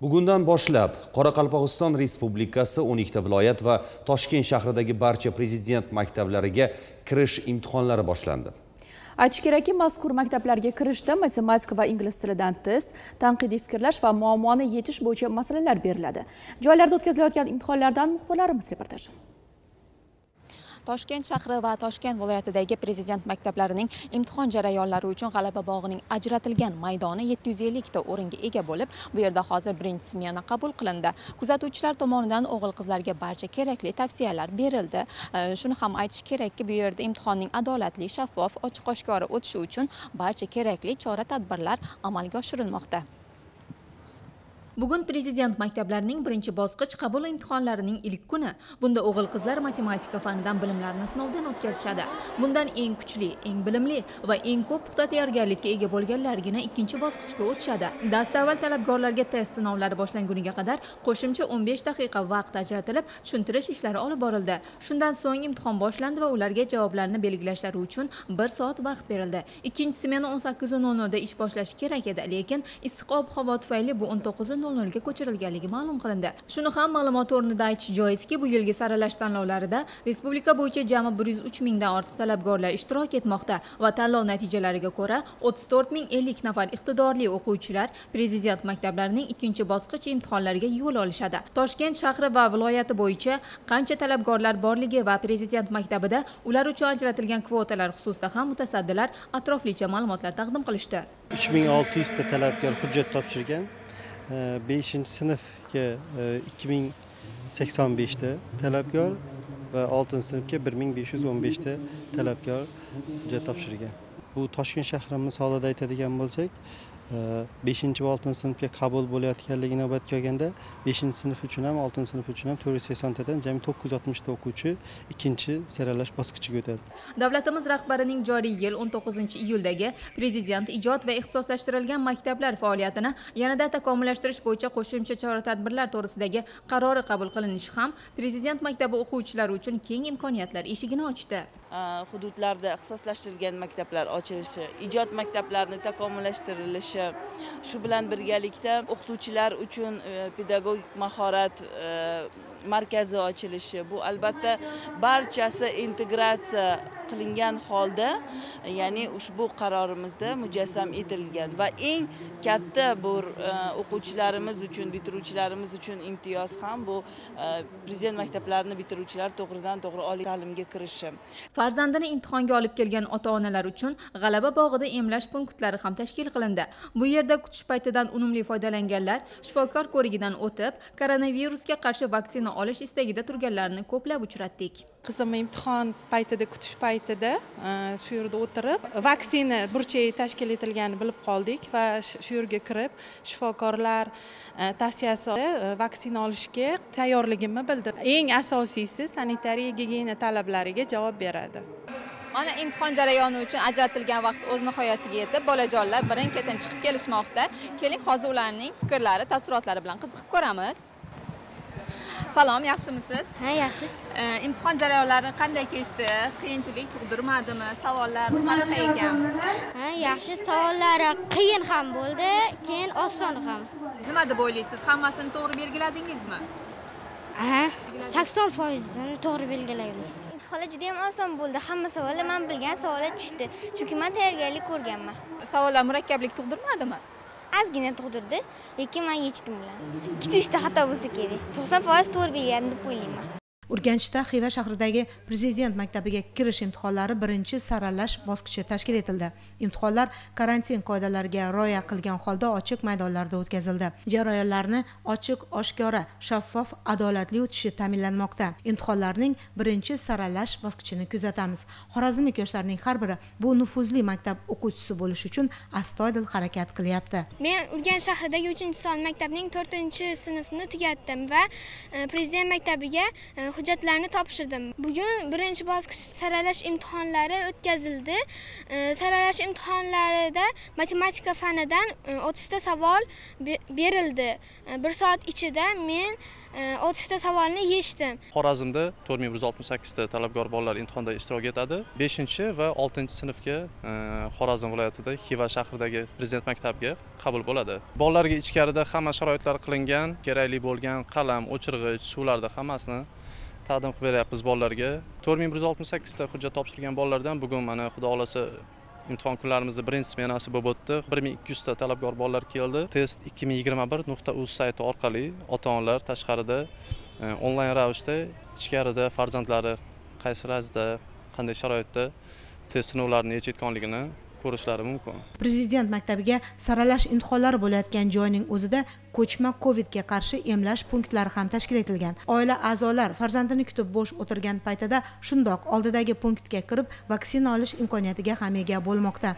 Bugundan boshlab Qoraqalpog'iston Respublikasi 12 ta viloyat va Toshkent shahridagi barcha prezident maktablariga kirish imtihonlari boshlandi. Aytish kerakki, mazkur maktablarga kirishda matematika va ingliz tilidan test, tanqidiy fikrlash va muammoni yechish bo'yicha masalalar beriladi. Joylarda o'tkazilayotgan imtihonlardan muxbirlarimiz reportaji. Toshkent shahri va Toshkent viloyatidagi prezident maktablarining imtihon jarayonlari uchun G'alaba bog'ining ajratilgan maydoni 750 ta o'ringa ega bo'lib, bu yerda hozir birinchi smena qabul qilindi. Kuzatuvchilar tomonidan o'g'il-qizlarga barcha kerakli tavsiyalar berildi. Shuni ham aytish kerakki, bu yerda imtihonning adolatli, shaffof, ochiq-oshkora o'tishi uchun barcha kerakli chora-tadbirlar amalga oshirilmoqda. bugun prezident maktablarining birinchi bosqich qabul imtihonlarining ilk kuni bunda o'g'il qizlar matematika fanidan bilimlarini sinovdan o'tkazishadi bundan eng kuchli eng bilimli va eng ko'p puxta tayyorgarlikka ega bo'lganlargina ikkinchi bosqichga o'tishadi dastavval talabgorlarga test sinovlari boshlanguniga qadar qo'shimcha 15 daqiqa vaqt ajratilib tushuntirish ishlari olib borildi shundan so'ng imtihon boshlandi va ularga javoblarni belgilashlari uchun 1 soat vaqt berildi ikkinchi smena 18:00 da ish boshlashi kerak edi lekin issiq ob havo tufayli bu 19:00 ga ko'chirilganligi ma'lum qilindi shuni ham ma'lumot o'rnida aytish joizki bu yilgi saralash tanlovlarida respublika bo'yicha jami bir yuz uch mingdan ortiq talabgorlar ishtirok etmoqda va tanlov natijalariga ko'ra o'ttiz to'rt ming ellik nafar iqtidorli o'quvchilar prezident maktablarining ikkinchi bosqich imtihonlariga yo'l olishadi toshkent shahri va viloyati bo'yicha qancha talabgorlar borligi va prezident maktabida ular uchun ajratilgan kvotalar xususida ham mutasaddilar atroflicha ma'lumotlar taqdim qilishdi uch ming olti yuzta talabgor hujjat topshirgan 5. sınıf ki 2085'te talepkar ve 6. sınıf ki 1515'te talepkar hüccet tapşırıgı. Bu Taşkın şehrimiz halde de etedigen bulacak. beshinchi va oltinchi sinfga qabul bo'layotganligi navbatga kelganda beshinchi sinf uchun ham oltinchi sinf uchun ham to'rt yuz saksontadan jami to'qqiz yuz oltmishta o'quvchi ikkinchi saralash bosqichiga o'tadi davlatimiz rahbarining joriy yil o'n to'qqizinchi iyuldagi prezident ijod va ixtisoslashtirilgan maktablar faoliyatini yanada takomillashtirish bo'yicha qo'shimcha chora tadbirlar to'g'risidagi qarori qabul qilinishi ham prezident maktabi o'quvchilari uchun keng imkoniyatlar eshigini ochdi hududlarda э, ixtisoslashtirilgan maktablar ochilishi ijod maktablarini takomillashtirilishi shu bilan birgalikda o'qituvchilar uchun e, pedagogik mahorat e, markazi ochilishi bu albatta barchasi integratsiya qilingan holda ya'ni ushbu qarorimizda mujassam etilgan va eng katta bu e, o'quvchilarimiz uchun bitiruvchilarimiz uchun imtiyoz ham bu e, prezident maktablarini bitiruvchilar to'g'ridan to'g'ri oliy ta'limga kirishi farzandini imtihonga olib kelgan ota onalar uchun g'alaba bog'ida emlash punktlari ham tashkil qilindi bu yerda kutish paytidan unumli foydalanganlar shifokor ko'rigidan o'tib koronavirusga qarshi vaksina olish istagida turganlarni ko'plab uchratdik qizimni imtihon paytida kutish paytida e, shu yerda o'tirib vaksina burchagi tashkil etilganini bilib qoldik va shu yerga kirib shifokorlar e, tavsiyasi e, vaksina olishga tayyorligimni bildim eng asosiysi sanitariya gigiyena talablariga javob beradi mana imtihon jarayoni uchun ajratilgan vaqt o'z nihoyasiga yetib bolajonlar birin ketin chiqib kelishmoqda keling hozir ularning fikrlari taassurotlari bilan qiziqib ko'ramiz Salom, yaxshimisiz? Ha, yaxshi. Imtihon jarayonlari qanday kechdi? Qiyinchilik tug'dirmadimi? Savollar qanaqa ekan? Ha, yaxshi. Savollari qiyin ham bo'ldi, keyin oson ham. Nima deb o'ylaysiz? Hammasini to'g'ri belgiladingizmi? Aha, 80% ni to'g'ri belgilayman. Imtihonlar juda ham oson bo'ldi. Hamma savollar men bilgan savollar tushdi. Chunki men tayyorgarlik ko'rganman. Savollar murakkablik tug'dirmadimi? ozgina tug'dirdi lekin man yechdim bilan ikkita uchta xato bo'lsa kerak to'qson foiz to'g'ri bergan deb o'ylayman urganchda xiva shahridagi prezident maktabiga kirish imtihonlari birinchi saralash bosqichi tashkil etildi imtihonlar karantin qoidalariga rioya qilgan holda ochiq maydonlarda o'tkazildi jarayonlarni ochiq oshkora shaffof adolatli o'tishi ta'minlanmoqda imtihonlarning birinchi saralash bosqichini kuzatamiz xorazmlik yoshlarning har biri bu nufuzli maktab o'quvchisi bo'lish uchun astoydil harakat qilyapti men urganch shahridagi uchinchi son maktabning to'rtinchi sinfni tugatdim va e, prezident maktabiga e, hujjatlarni topshirdim bugun birinchi bosqich saralash imtihonlari o'tkazildi saralash imtihonlarida matematika fanidan e, o'ttizta savol berildi e, bir soat ichida men e, o'ttizta savolni yechdim xorazmda to'rt ming bir yuz oltmish sakkizta talabgor bolalar imtihonda ishtirok etadi beshinchi va oltinchi sinfga xorazm viloyatida xiva shahridagi prezident maktabiga qabul bo'ladi bolalarga ichkarida hamma sharoitlar qilingan kerakli bo'lgan qalam o'chirg'ich suvlarni hammasini taqdim qilib beryapmiz bolalarga to'rt ming bir yuz oltmish sakkizta hujjat topshirgan bolalardan bugun mana xudo xohlasa imtihon kunlarimizni birinchi smenasi bo'lib o'tdi bir ming ikki yuzta talabgor bolalar keldi test ikki ming yigirma bir nuqta uz sayti orqali ota onalar tashqarida e, onlayn ravishda ichkarida farzandlari qaysi razda qanday sharoitda test sinovlarini yechayotganligini ko'rishlari mumkin prezident maktabiga saralash imtihonlari bo'layotgan joyning o'zida ko'chma kovidga qarshi emlash punktlari ham tashkil etilgan oila a'zolar farzandini kutib bo'sh o'tirgan paytida shundoq oldidagi punktga kirib vaksina olish imkoniyatiga ham ega bo'lmoqda